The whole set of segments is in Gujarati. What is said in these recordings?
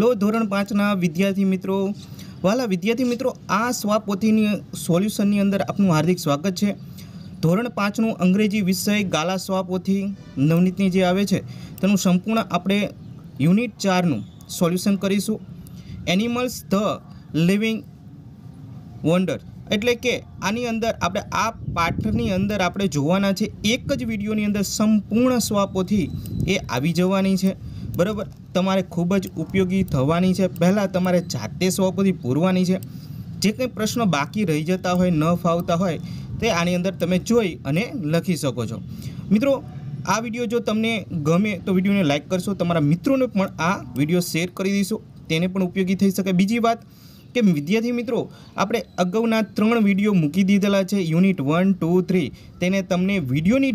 લો ધોરણ પાંચના વિદ્યાર્થી મિત્રો વાલા વિદ્યાર્થી મિત્રો આ સ્વાપોથીની સોલ્યુશનની અંદર આપનું હાર્દિક સ્વાગત છે ધોરણ પાંચનું અંગ્રેજી વિષય ગાલા સ્વાપોથી નવનીતની જે આવે છે તેનું સંપૂર્ણ આપણે યુનિટ ચારનું સોલ્યુશન કરીશું એનિમલ્સ ધ લિવિંગ વન્ડર એટલે કે આની અંદર આપણે આ પાઠની અંદર આપણે જોવાના છે એક જ વિડીયોની અંદર સંપૂર્ણ સ્વાપોથી એ આવી જવાની છે બરાબર તમારે ખૂબ જ ઉપયોગી થવાની છે પહેલાં તમારે જાતે સ્વપોથી પૂરવાની છે જે કંઈ પ્રશ્નો બાકી રહી જતા હોય ન ફાવતા હોય તે આની અંદર તમે જોઈ અને લખી શકો છો મિત્રો આ વિડીયો જો તમને ગમે તો વિડીયોને લાઇક કરશો તમારા મિત્રોને પણ આ વિડીયો શેર કરી દઈશું તેને પણ ઉપયોગી થઈ શકે બીજી વાત કે વિદ્યાર્થી મિત્રો આપણે અગાઉના ત્રણ વિડીયો મૂકી દીધેલા છે યુનિટ વન ટુ થ્રી તેને તમને વિડીયોની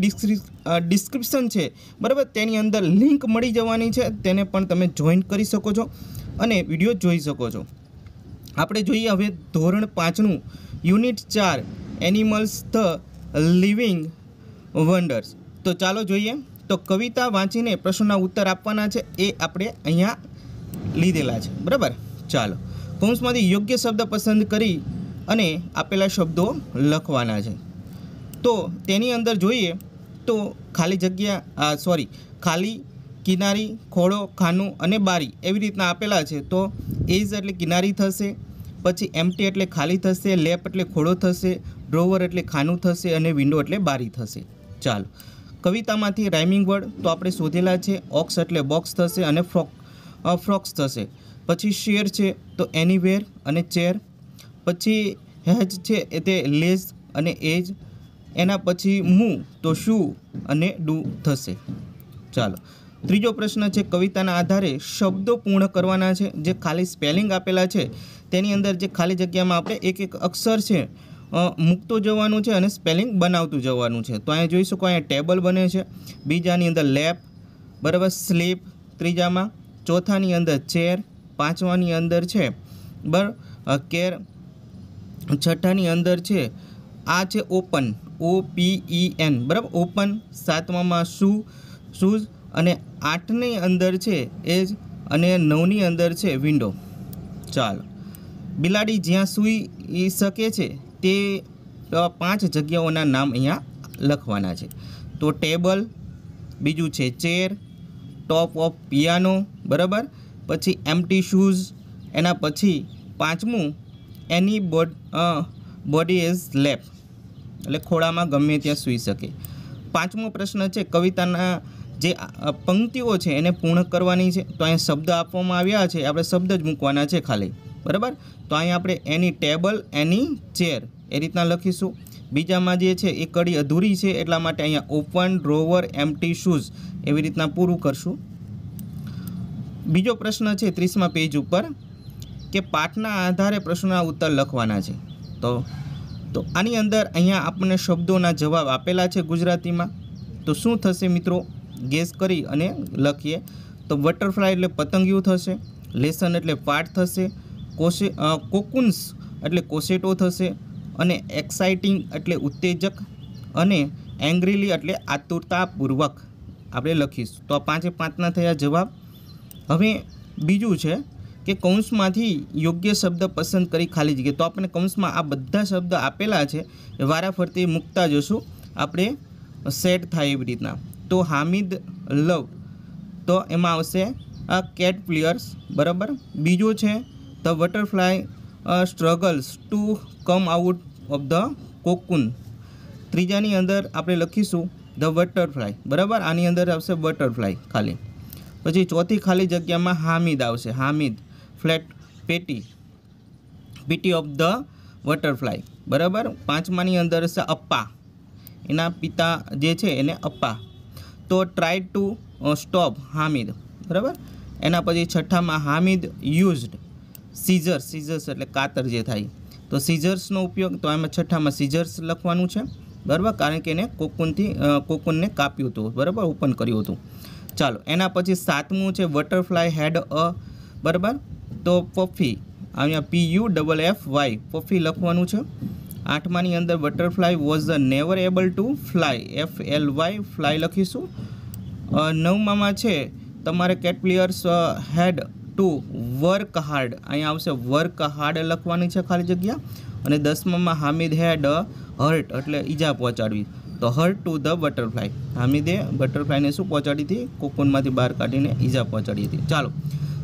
ડિસ્ક્રિપ્શન છે બરાબર તેની અંદર લિંક મળી જવાની છે તેને પણ તમે જોઈન કરી શકો છો અને વિડીયો જોઈ શકો છો આપણે જોઈએ હવે ધોરણ પાંચનું યુનિટ ચાર એનિમલ્સ ધ લિવિંગ વન્ડર્સ તો ચાલો જોઈએ તો કવિતા વાંચીને પ્રશ્નના ઉત્તર આપવાના છે એ આપણે અહીંયા લીધેલા છે બરાબર ચાલો કૌંસમાંથી યોગ્ય શબ્દ પસંદ કરી અને આપેલા શબ્દો લખવાના છે તો તેની અંદર જોઈએ તો ખાલી જગ્યા સોરી ખાલી કિનારી ખોળો ખાનું અને બારી એવી રીતના આપેલા છે તો એઝ એટલે કિનારી થશે પછી એમટી એટલે ખાલી થશે લેપ એટલે ખોળો થશે ડ્રોવર એટલે ખાનું થશે અને વિન્ડો એટલે બારી થશે ચાલો કવિતામાંથી રાઇમિંગ વર્ડ તો આપણે શોધેલા છે ઓક્સ એટલે બોક્સ થશે અને ફ્રોક ફ્રોક્સ થશે પછી શેર છે તો એની વેર અને ચેર પછી હેજ છે એ તે લેઝ અને એજ એના પછી મૂ તો શું અને ડુ થશે ચાલો ત્રીજો પ્રશ્ન છે કવિતાના આધારે શબ્દો પૂર્ણ કરવાના છે જે ખાલી સ્પેલિંગ આપેલા છે તેની અંદર જે ખાલી જગ્યામાં આપણે એક એક અક્ષર છે મૂકતો જવાનું છે અને સ્પેલિંગ બનાવતું જવાનું છે તો અહીંયા જોઈ શકો અહીંયા ટેબલ બને છે બીજાની અંદર લેપ બરાબર સ્લીપ ત્રીજામાં ચોથાની અંદર ચેર પાંચમાની અંદર છે બરાબર કેર છઠ્ઠાની અંદર છે આ છે open O P E N બરાબર ઓપન સાતમામાં શૂ શૂઝ અને આઠની અંદર છે એજ અને નવની અંદર છે વિન્ડો ચાલો બિલાડી જ્યાં સૂઈ શકે છે તે પાંચ જગ્યાઓના નામ અહીંયા લખવાના છે તો ટેબલ બીજું છે ચેર ટોપ ઓફ પિયાનો બરાબર પછી એમટી શૂઝ એના પછી પાંચમું એની બોડ બોડી ઇઝ લેપ એટલે ખોળામાં ગમે ત્યાં સૂઈ શકે પાંચમો પ્રશ્ન છે કવિતાના જે પંક્તિઓ છે એને પૂર્ણ કરવાની છે તો અહીંયા શબ્દ આપવામાં આવ્યા છે આપણે શબ્દ જ મૂકવાના છે ખાલી બરાબર તો અહીંયા આપણે એની ટેબલ એની ચેર એ રીતના લખીશું બીજામાં જે છે એ કડી અધૂરી છે એટલા માટે અહીંયા ઓપન ડ્રોવર એમટી શૂઝ એવી રીતના પૂરું કરશું બીજો પ્રશ્ન છે ત્રીસમાં પેજ ઉપર કે પાઠના આધારે પ્રશ્નના ઉત્તર લખવાના છે તો તો આની અંદર અહીંયા આપણને શબ્દોના જવાબ આપેલા છે ગુજરાતીમાં તો શું થશે મિત્રો ગેસ કરી અને લખીએ તો બટરફ્લાય એટલે પતંગિયું થશે લેસન એટલે પાઠ થશે કોશે કોકુન્સ એટલે કોસેટો થશે અને એક્સાઇટિંગ એટલે ઉત્તેજક અને એંગ્રીલી એટલે આતુરતાપૂર્વક આપણે લખીશું તો આ પાંચે પાંચના થયા જવાબ હવે બીજું છે કે કૌંસમાંથી યોગ્ય શબ્દ પસંદ કરી ખાલી જગ્યા તો આપણે કૌંસમાં આ બધા શબ્દ આપેલા છે એ વારાફરતી મૂકતા જશું આપણે સેટ થાય એવી રીતના તો હામિદ લવ તો એમાં આવશે આ કેટ પ્લેયર્સ બરાબર બીજો છે the butterfly struggles to come out of the cocoon ત્રીજાની અંદર આપણે લખીશું ધ બટરફ્લાય બરાબર આની અંદર આવશે બટરફ્લાય ખાલી પછી ચોથી ખાલી જગ્યામાં હામિદ આવશે Hamid felt pity pity of the butterfly બરાબર પાંચમાની અંદર હશે અપ્પા એના પિતા જે છે એને અપ્પા તો ટ્રાય ટુ સ્ટોપ હામિદ બરાબર એના પછી છઠ્ઠામાં હામિદ યુઝડ સીઝર્સ સીઝર્સ એટલે કાતર જે થાય તો સીઝર્સનો ઉપયોગ તો એમાં છઠ્ઠામાં સીઝર્સ લખવાનું છે બરાબર કારણ કે એને કોકુનથી કોકુનને કાપ્યું હતું બરાબર ઓપન કર્યું હતું ચાલો એના પછી સાતમું છે બટરફ્લાય હેડ અ બરાબર તો પફી અહીંયા P U double F Y puffy લખવાનું છે આઠમાની અંદર butterfly was never able to fly F L Y fly લખીશું નવમામાં છે તમારે cat had to work hard અહીંયા આવશે વર્ક હાર્ડ લખવાની છે ખાલી જગ્યા અને દસમામાં હામિદ હેડ હર્ટ એટલે ઈજા પહોંચાડવી the hurt to the butterfly હામિદે બટરફ્લાયને શું પહોંચાડી હતી કોકુનમાંથી બહાર કાઢીને ઈજા પહોંચાડી હતી ચાલો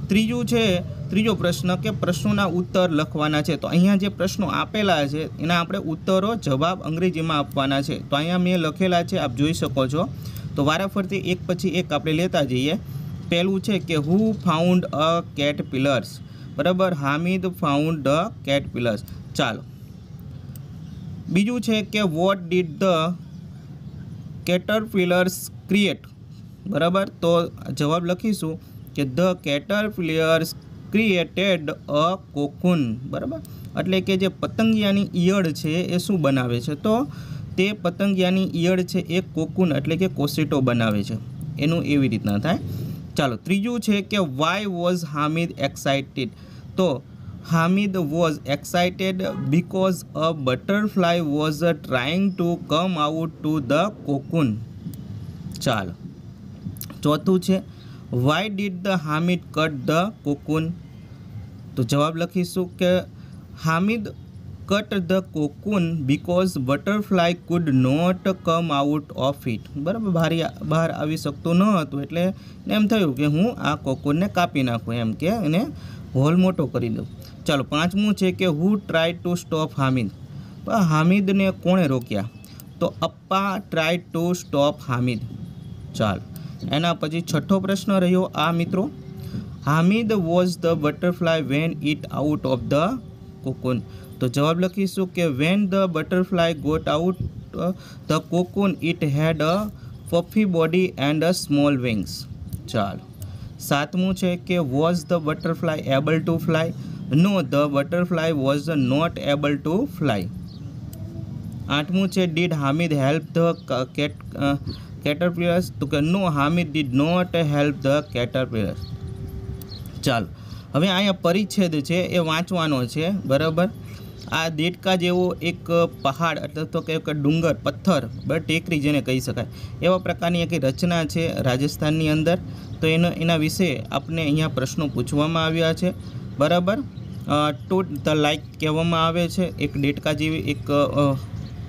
ત્રીજું છે ત્રીજો પ્રશ્ન કે પ્રશ્નોના ઉત્તર લખવાના છે તો અહીંયા જે પ્રશ્નો આપેલા છે એના આપણે ઉત્તરો જવાબ અંગ્રેજીમાં આપવાના છે તો અહીંયા મેં લખેલા છે આપ જોઈ શકો છો તો વારાફરતી એક પછી એક આપણે લેતા જઈએ પહેલું છે કે who found a caterpillars બરાબર Hamid found a caterpillars ચાલો બીજું છે કે what did the fillers create બરાબર તો જવાબ લખીશું કે ધ કેટરપિલર્સ ક્રિએટેડ અ કોકુન બરાબર એટલે કે જે પતંગિયાની ઈયળ છે એ શું બનાવે છે તો તે પતંગિયાની ઈયળ છે એ કોકુન એટલે કે કોસીટો બનાવે છે એનું એવી રીતના થાય ચાલો ત્રીજું છે કે વાય વોઝ હામિદ એક્સાઇટેડ તો Hamid was excited because a butterfly was trying to come out to the cocoon ચાલો ચોથું છે why did the Hamid cut the cocoon તો જવાબ લખીશું કે Hamid cut the cocoon because butterfly could not come out of it બરાબર બહાર બહાર આવી શકતું ન હતું એટલે એમ થયું કે હું આ કોકુનને કાપી નાખું એમ કે એને હોલ મોટો કરી દઉં ચાલો પાંચમું છે કે who try to stop Hamid હામિદને કોણે રોક્યા તો અપ્પા ટ્રાય ટુ સ્ટોપ હામિદ ચાલો એના પછી છઠ્ઠો પ્રશ્ન રહ્યો આ મિત્રો Hamid was the butterfly when it out of the cocoon તો જવાબ લખીશું કે when the butterfly got out the cocoon it had a puffy body and a small wings ચાલો સાતમું છે કે was the butterfly able to fly no the butterfly was not able to fly આઠમું છે did Hamid help the cat caterpillars તો કે no Hamid did not help the caterpillars ચાલો હવે અહીંયા પરિચ્છેદ છે એ વાંચવાનો છે બરાબર આ દેડકા જેવો એક પહાડ અથવા તો કે એક ડુંગર પથ્થર બ ટેકરી જેને કહી શકાય એવા પ્રકારની એક રચના છે રાજસ્થાનની અંદર તો એના એના વિશે આપણે અહીંયા પ્રશ્નો પૂછવામાં આવ્યા છે બરાબર ટુ ધ લાઇક કહેવામાં આવે છે એક ડેટકા જેવી એક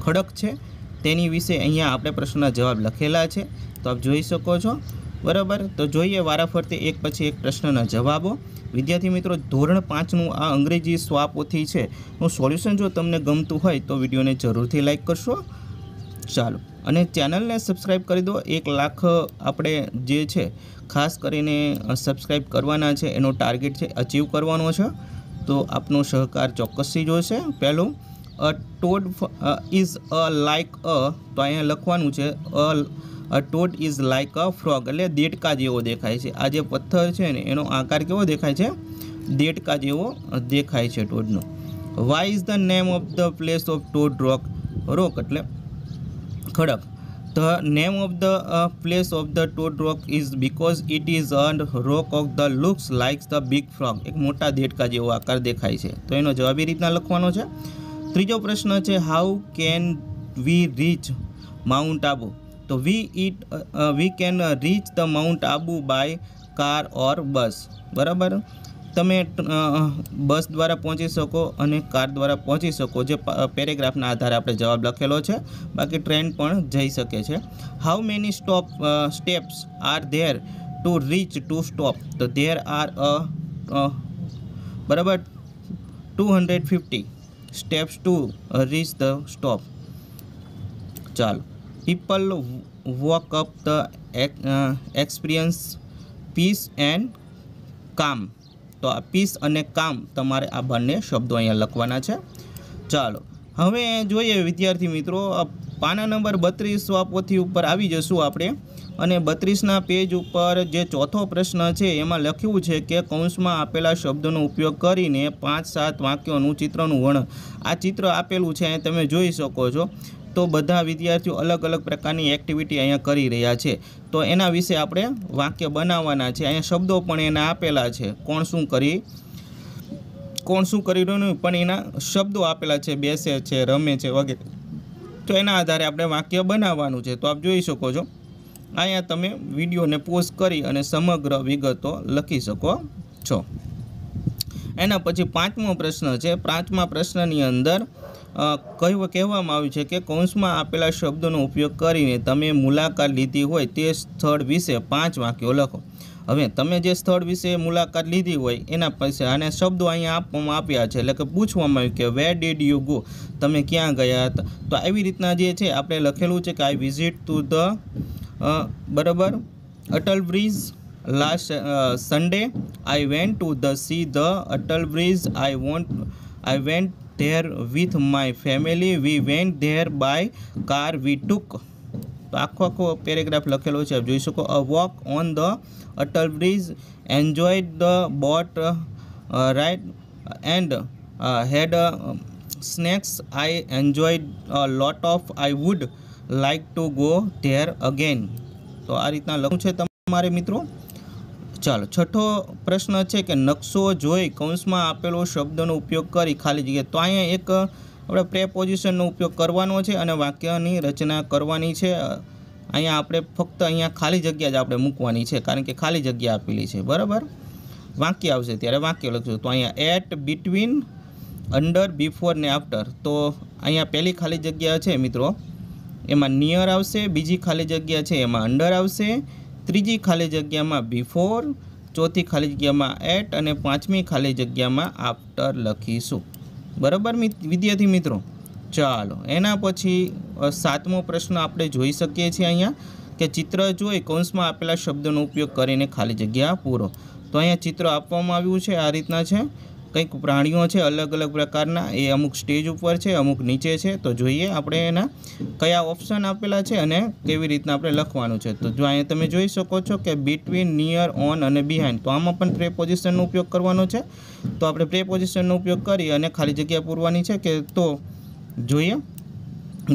ખડક છે તેની વિશે અહીંયા આપણે પ્રશ્નના જવાબ લખેલા છે તો આપ જોઈ શકો છો બરાબર તો જોઈએ વારાફરતી એક પછી એક પ્રશ્નના જવાબો વિદ્યાર્થી મિત્રો ધોરણ પાંચનું આ અંગ્રેજી સ્વાપોથી છે નું સોલ્યુશન જો તમને ગમતું હોય તો વિડીયોને જરૂરથી લાઇક કરશો ચાલો અને ચેનલને સબસ્ક્રાઈબ કરી દો એક લાખ આપણે જે છે ખાસ કરીને સબસ્ક્રાઈબ કરવાના છે એનો ટાર્ગેટ છે અચીવ કરવાનો છે તો આપનો સહકાર ચોક્કસથી જોશે પહેલું a toad is a like a તો અહીંયા લખવાનું છે a toad is like a frog એટલે દેડકા જેવો દેખાય છે આ જે પથ્થર છે ને એનો આકાર કેવો દેખાય છે દેડકા જેવો દેખાય છે ટોડનો why is the name of the place of toad rock rock એટલે ખડક the name of the place of the the toad is because it is is rock of the looks looks the big big એક મોટા દેડકા જેવો આકાર દેખાય છે તો એનો જવાબ એ રીતના લખવાનો છે ત્રીજો પ્રશ્ન છે how can we reach mount Abu તો we it we can reach the mount Abu by car or bus બરાબર તમે બસ દ્વારા પહોંચી શકો અને કાર દ્વારા પહોંચી શકો જે પેરેગ્રાફના આધારે આપણે જવાબ લખેલો છે બાકી ટ્રેન પણ જઈ શકે છે how many stop steps are there to reach to stop તો ધેર આર અ બરાબર two hundred fifty steps to reach the stop ચાલો people walk up the experience peace and calm તો આ પીસ અને કામ તમારે આ બંને શબ્દો અહીંયા લખવાના છે ચાલો હવે જોઈએ વિદ્યાર્થી મિત્રો પાના નંબર બત્રીસ સ્વાપોથી ઉપર આવી જશું આપણે અને બત્રીસના પેજ ઉપર જે ચોથો પ્રશ્ન છે એમાં લખ્યું છે કે કૌંસમાં આપેલા શબ્દોનો ઉપયોગ કરીને પાંચ સાત વાક્યોનું ચિત્રનું વર્ણન આ ચિત્ર આપેલું છે તમે જોઈ શકો છો તો બધા વિદ્યાર્થીઓ અલગ અલગ પ્રકારની એક્ટિવિટી અહીંયા કરી રહ્યા છે તો એના વિશે આપણે વાક્ય બનાવવાના છે અહીંયા શબ્દો પણ એના આપેલા છે કોણ શું કરી કોણ શું કરી રહ્યું પણ એના શબ્દો આપેલા છે બેસે છે રમે છે વગેરે તો એના આધારે આપણે વાક્ય બનાવવાનું છે તો આપ જોઈ શકો છો અહીંયા તમે વિડીયોને પોસ્ટ કરી અને સમગ્ર વિગતો લખી શકો છો એના પછી પાંચમો પ્રશ્ન છે પાંચમા પ્રશ્નની અંદર કહ્યું કહેવામાં આવ્યું છે કે કૌંસમાં આપેલા શબ્દોનો ઉપયોગ કરીને તમે મુલાકાત લીધી હોય તે સ્થળ વિશે પાંચ વાક્યો લખો હવે તમે જે સ્થળ વિશે મુલાકાત લીધી હોય એના પાસે આને શબ્દો અહીંયા આપવામાં આપ્યા છે એટલે કે પૂછવામાં આવ્યું કે વેર ડીડ યુ ગો તમે ક્યાં ગયા હતા તો આવી રીતના જે છે આપણે લખેલું છે કે આઈ વિઝિટ ટુ ધ બરાબર Atal bridge last Sunday I went to the see the Atal bridge I want I went there with my family we went there by car we took તો આખો આખો પેરેગ્રાફ લખેલો છે આપ જોઈ શકો a walk on the Atal bridge enjoy the boat ride and had snacks I enjoy lot of I would like to go there again તો આ રીતના લખવું છે તમારે મિત્રો ચાલો છઠ્ઠો પ્રશ્ન છે કે નકશો જોઈ કૌંસમાં આપેલો શબ્દનો ઉપયોગ કરી ખાલી જગ્યાએ તો અહીંયા એક આપણે પ્રેપોઝિશનનો ઉપયોગ કરવાનો છે અને વાક્યની રચના કરવાની છે અહીંયા આપણે ફક્ત અહીંયા ખાલી જગ્યા જ આપણે મૂકવાની છે કારણ કે ખાલી જગ્યા આપેલી છે બરાબર વાક્ય આવશે ત્યારે વાક્ય લખશું તો અહીંયા એટ બિટવીન અંડર બિફોર ને આફ્ટર તો અહીંયા પહેલી ખાલી જગ્યા છે મિત્રો એમાં નિયર આવશે બીજી ખાલી જગ્યા છે એમાં અંડર આવશે ત્રીજી ખાલી જગ્યામાં બિફોર ચોથી ખાલી જગ્યામાં એટ અને પાંચમી ખાલી જગ્યામાં આફ્ટર લખીશું બરાબર વિદ્યાર્થી મિત્રો ચાલો એના પછી સાતમો પ્રશ્ન આપણે જોઈ શકીએ છીએ અહીંયા કે ચિત્ર જોઈ કૌંસમાં આપેલા શબ્દનો ઉપયોગ કરીને ખાલી જગ્યા પૂરો તો અહીંયા ચિત્ર આપવામાં આવ્યું છે આ રીતના છે કંઈક પ્રાણીઓ છે અલગ અલગ પ્રકારના એ અમુક સ્ટેજ ઉપર છે અમુક નીચે છે તો જોઈએ આપણે એના કયા ઓપ્શન આપેલા છે અને કેવી રીતના આપણે લખવાનું છે તો જો અહીંયા તમે જોઈ શકો છો કે બિટવીન નિયર ઓન અને બિહાઇન્ડ તો આમાં પણ પ્રે પોઝિશનનો ઉપયોગ કરવાનો છે તો આપણે પ્રે પોઝિશનનો ઉપયોગ કરી અને ખાલી જગ્યા પૂરવાની છે કે તો જોઈએ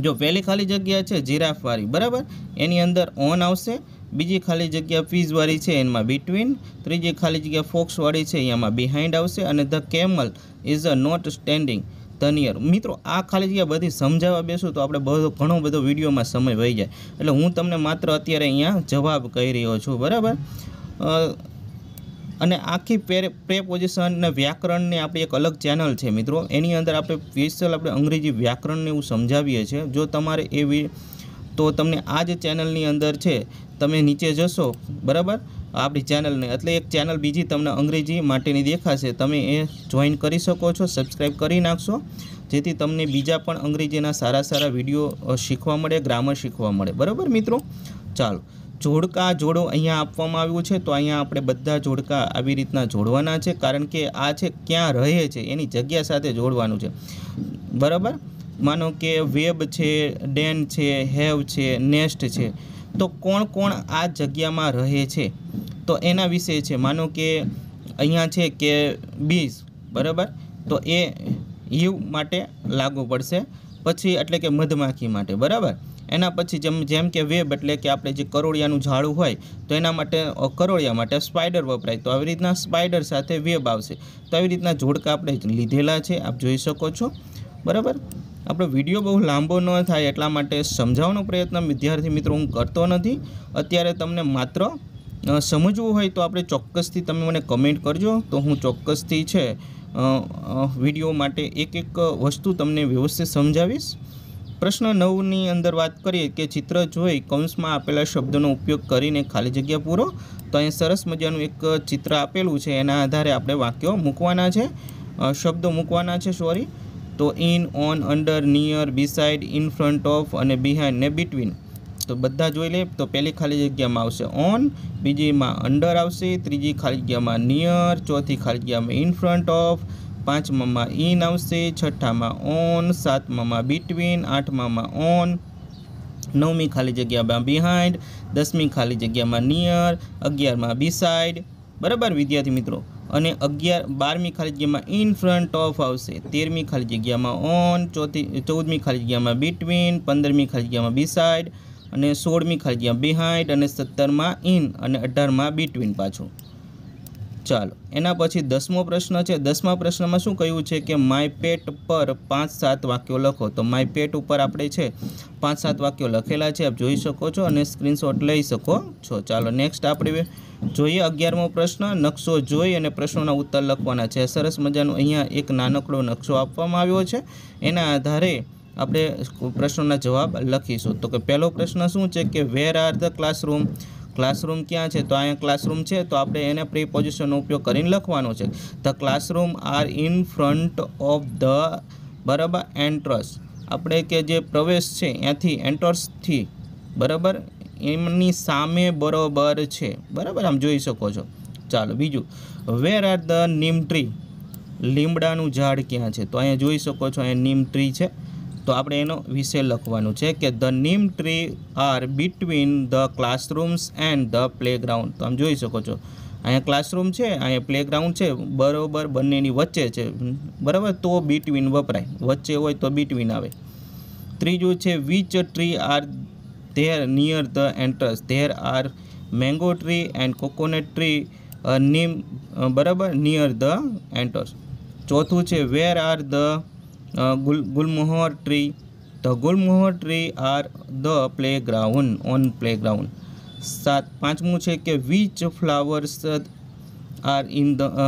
જો પહેલી ખાલી જગ્યા છે જીરાફવાળી બરાબર એની અંદર ઓન આવશે બીજી ખાલી જગ્યા ફીઝવાળી છે એમાં બિટવીન ત્રીજી ખાલી જગ્યા ફોક્સવાળી છે એમાં બિહાઇન્ડ આવશે અને the camel is a not standing the near મિત્રો આ ખાલી જગ્યા બધી સમજાવવા બેસું તો આપણે બધો ઘણો બધો વિડીયોમાં સમય વહી જાય એટલે હું તમને માત્ર અત્યારે અહીંયા જવાબ કહી રહ્યો છું બરાબર અને આખી પ્રેપોઝિશન અને વ્યાકરણની આપણી એક અલગ ચેનલ છે મિત્રો એની અંદર આપણે સ્પેશિયલ આપણે અંગ્રેજી વ્યાકરણને એવું સમજાવીએ છીએ જો તમારે એવી તો તમને આ જ ચેનલની અંદર છે તમે નીચે જશો બરાબર આપણી ચેનલને એટલે એક ચેનલ બીજી તમને અંગ્રેજી માટેની દેખાશે તમે એ જોઈન કરી શકો છો સબસ્ક્રાઈબ કરી નાખશો જેથી તમને બીજા પણ અંગ્રેજીના સારા સારા વિડીયો શીખવા મળે ગ્રામર શીખવા મળે બરાબર મિત્રો ચાલો જોડકા જોડો અહીંયા આપવામાં આવ્યું છે તો અહીંયા આપણે બધા જોડકા આવી રીતના જોડવાના છે કારણ કે આ છે ક્યાં રહે છે એની જગ્યા સાથે જોડવાનું છે બરાબર માનો કે વેબ છે ડેન છે હેવ છે નેસ્ટ છે તો કોણ કોણ આ જગ્યામાં રહે છે તો એના વિશે છે માનો કે અહીંયા છે કે બીસ બરાબર તો એ યુ માટે લાગુ પડશે પછી એટલે કે મધમાખી માટે બરાબર એના પછી જેમ જેમ કે વેબ એટલે કે આપણે જે કરોળિયાનું ઝાડું હોય તો એના માટે કરોળિયા માટે સ્પાઇડર વપરાય તો આવી રીતના સ્પાઇડર સાથે વેબ આવશે તો આવી રીતના જોડકા આપણે લીધેલા છે આપ જોઈ શકો છો બરાબર આપણો વિડીયો બહુ લાંબો ન થાય એટલા માટે સમજાવવાનો પ્રયત્ન વિદ્યાર્થી મિત્રો હું કરતો નથી અત્યારે તમને માત્ર સમજવું હોય તો આપણે ચોક્કસથી તમે મને કમેન્ટ કરજો તો હું ચોક્કસથી છે વિડીયો માટે એક એક વસ્તુ તમને વ્યવસ્થિત સમજાવીશ પ્રશ્ન નવની અંદર વાત કરીએ કે ચિત્ર જોઈ કૌંસમાં આપેલા શબ્દોનો ઉપયોગ કરીને ખાલી જગ્યા પૂરો તો અહીં સરસ મજાનું એક ચિત્ર આપેલું છે એના આધારે આપણે વાક્યો મૂકવાના છે શબ્દો મૂકવાના છે સોરી તો in on under near beside in front of અને બિહાઇન્ડ ને બિટવીન તો બધા જોઈ લે તો પહેલી ખાલી જગ્યામાં આવશે ઓન બીજીમાં અંડર આવશે ત્રીજી ખાલી જગ્યામાં નિયર ચોથી ખાલી જગ્યામાં ઇન ફ્રન્ટ ઓફ પાંચમામાં ઇન આવશે છઠ્ઠામાં ઓન સાતમામાં બિટવીન આઠમામાં ઓન નવમી ખાલી જગ્યામાં બિહાઇન્ડ દસમી ખાલી જગ્યામાં નિયર અગિયારમાં બિસાઇડ બરાબર વિદ્યાર્થી મિત્રો અને અગિયાર બારમી ખાલી જગ્યામાં ઇન ફ્રન્ટ ઓફ આવશે તેરમી ખાલી જગ્યામાં ઓન ચોથી ચૌદમી ખાલી જગ્યામાં બિટવીન પંદરમી ખાલી જગ્યામાં બિસાઇડ અને સોળમી ખાલી જગ્યામાં બિહાઇન્ડ અને સત્તરમાં ઇન અને અઢારમાં બિટવીન પાછું ચાલો એના પછી દસમો પ્રશ્ન છે દસમા પ્રશ્નમાં શું કહ્યું છે કે માય પેટ પર પાંચ સાત વાક્યો લખો તો માય પેટ ઉપર આપણે છે પાંચ સાત વાક્યો લખેલા છે આપ જોઈ શકો છો અને સ્ક્રીનશોટ લઈ શકો છો ચાલો નેક્સ્ટ આપણે જોઈએ અગિયારમો પ્રશ્ન નકશો જોઈ અને પ્રશ્નોના ઉત્તર લખવાના છે સરસ મજાનો અહીંયા એક નાનકડો નકશો આપવામાં આવ્યો છે એના આધારે આપણે પ્રશ્નોના જવાબ લખીશું તો કે પહેલો પ્રશ્ન શું છે કે where are the classroom classroom ક્યાં છે તો અહીંયા ક્લાસરૂમ છે તો આપણે એને પ્રીપોઝિશનનો ઉપયોગ કરીને લખવાનો છે the classroom are in front of the બરાબર એન્ટ્રસ આપણે કે જે પ્રવેશ છે ત્યાંથી એન્ટ્રસથી બરાબર એમની સામે બરોબર છે બરાબર આમ જોઈ શકો છો ચાલો બીજું where are the neem tree લીમડાનું ઝાડ ક્યાં છે તો અહીંયા જોઈ શકો છો અહીંયા નીમ ટ્રી છે તો આપણે એનો વિષય લખવાનું છે કે the neem tree are between the classrooms and the playground તો આમ જોઈ શકો છો અહીંયા ક્લાસરૂમ છે અહીંયા પ્લેગ્રાઉન્ડ છે બરોબર બંનેની વચ્ચે છે બરાબર તો બિટવીન વપરાય વચ્ચે હોય તો બિટવીન આવે ત્રીજું છે which tree are there near the entrance there are mango tree and coconut tree uh, uh near, બરાબર નિયર ધ એન્ટર્સ ચોથું છે વેર આર ધ ગુલ gulmohar tree the gulmohar tree are the playground on playground સાત પાંચમું છે કે which flowers are in the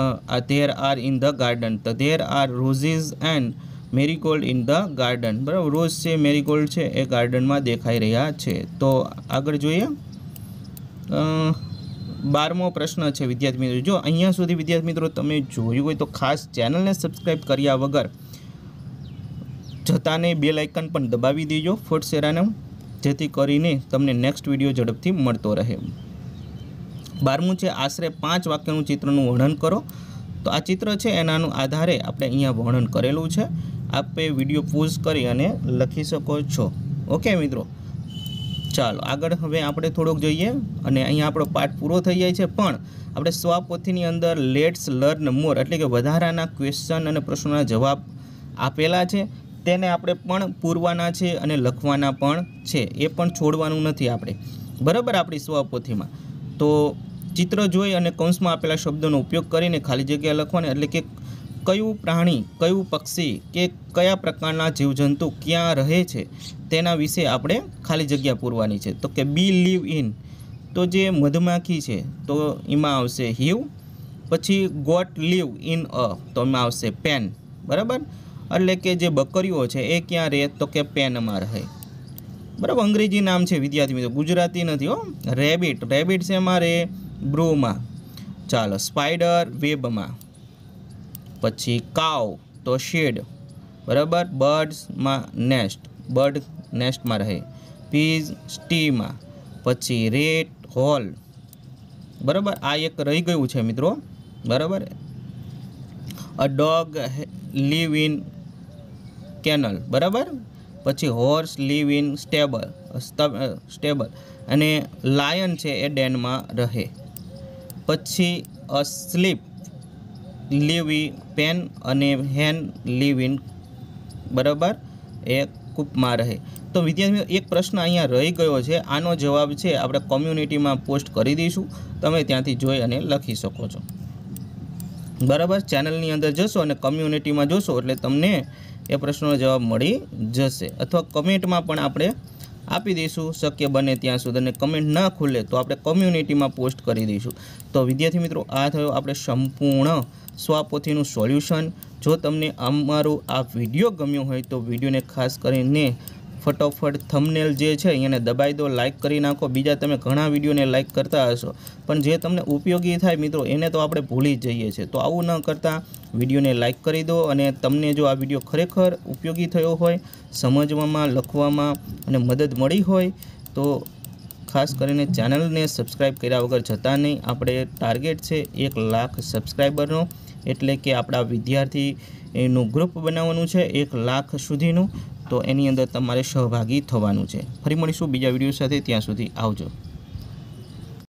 there are in the garden the there are roses and marigold in the garden બરાબર રોઝ છે મેરીગોલ્ડ છે એ ગાર્ડનમાં દેખાઈ રહ્યા છે તો આગળ જોઈએ બારમો પ્રશ્ન છે વિદ્યાર્થી મિત્રો જો અહીંયા સુધી વિદ્યાર્થી મિત્રો તમે જોયું હોય તો ખાસ ચેનલને સબસ્ક્રાઈબ કર્યા વગર જતાને બે લાઇકન પણ દબાવી દેજો ફોટ શેરાને જેથી કરીને તમને નેક્સ્ટ વિડીયો ઝડપથી મળતો રહે બારમું છે આશરે પાંચ વાક્યનું ચિત્રનું વર્ણન કરો તો આ ચિત્ર છે એનાનું આધારે આપણે અહીંયા વર્ણન કરેલું છે આપે વિડીયો પોઝ કરી અને લખી શકો છો ઓકે મિત્રો ચાલો આગળ હવે આપણે થોડોક જોઈએ અને અહીંયા આપણો પાઠ પૂરો થઈ જાય છે પણ આપણે સ્વપોથીની અંદર લેટ્સ લર્ન મોર એટલે કે વધારાના ક્વેશ્ચન અને પ્રશ્નોના જવાબ આપેલા છે તેને આપણે પણ પૂરવાના છે અને લખવાના પણ છે એ પણ છોડવાનું નથી આપણે બરાબર આપણી સ્વપોથીમાં તો ચિત્ર જોઈ અને કૌંસમાં આપેલા શબ્દોનો ઉપયોગ કરીને ખાલી જગ્યા લખવાની એટલે કે કયું પ્રાણી કયું પક્ષી કે કયા પ્રકારના જીવજંતુ ક્યાં રહે છે તેના વિશે આપણે ખાલી જગ્યા પૂરવાની છે તો કે બી લીવ ઇન તો જે મધમાખી છે તો એમાં આવશે હિવ પછી ગોટ લીવ ઇન અ તો એમાં આવશે પેન બરાબર એટલે કે જે બકરીઓ છે એ ક્યાં રહે તો કે પેનમાં રહે બરાબર અંગ્રેજી નામ છે વિદ્યાર્થી મિત્રો ગુજરાતી નથી હો રેબિટ રેબિટ શેમાં રહે બ્રુમાં ચાલો સ્પાઈડર વેબમાં પછી કાવ તો શેડ બરાબર બર્ડ્સમાં નેસ્ટ બર્ડ નેસ્ટમાં રહે પીઝ સ્ટીમાં પછી રેટ હોલ બરાબર આ એક રહી ગયું છે મિત્રો બરાબર a dog leave in kennel બરાબર પછી horse leave in stable stable અને લાયન છે એ ડેનમાં રહે પછી અ સ્લીપ લીવી પેન અને હેન લીવિન બરાબર એ કૂપમાં રહે તો વિદ્યાર્થીઓ એક પ્રશ્ન અહીંયા રહી ગયો છે આનો જવાબ છે આપણે કોમ્યુનિટીમાં પોસ્ટ કરી દઈશું તમે ત્યાંથી જોઈ અને લખી શકો છો બરાબર ચેનલની અંદર જશો અને કમ્યુનિટીમાં જોશો એટલે તમને એ પ્રશ્નનો જવાબ મળી જશે અથવા કમેન્ટમાં પણ આપણે આપી દઈશું શક્ય બને ત્યાં સુધી અને કમેન્ટ ના ખુલે તો આપણે કમ્યુનિટીમાં પોસ્ટ કરી દઈશું તો વિદ્યાર્થી મિત્રો આ થયો આપણે સંપૂર્ણ સ્વાપોથીનું સોલ્યુશન જો તમને અમારો આ વિડીયો ગમ્યો હોય તો વિડીયોને ખાસ કરીને ફટોફટ થમનેલ જે છે એને દબાઈ દો લાઇક કરી નાખો બીજા તમે ઘણા વિડીયોને લાઇક કરતા હશો પણ જે તમને ઉપયોગી થાય મિત્રો એને તો આપણે ભૂલી જઈએ છીએ તો આવું ન કરતાં વિડીયોને લાઇક કરી દો અને તમને જો આ વિડીયો ખરેખર ઉપયોગી થયો હોય સમજવામાં લખવામાં અને મદદ મળી હોય તો ખાસ કરીને ચેનલને સબસ્ક્રાઈબ કર્યા વગર જતા નહીં આપણે ટાર્ગેટ છે એક લાખ સબસ્ક્રાઈબરનો એટલે કે આપણા વિદ્યાર્થી એનું ગ્રુપ બનાવવાનું છે એક લાખ સુધીનું તો એની અંદર તમારે સહભાગી થવાનું છે ફરી મળીશું બીજા વિડીયો સાથે ત્યાં સુધી આવજો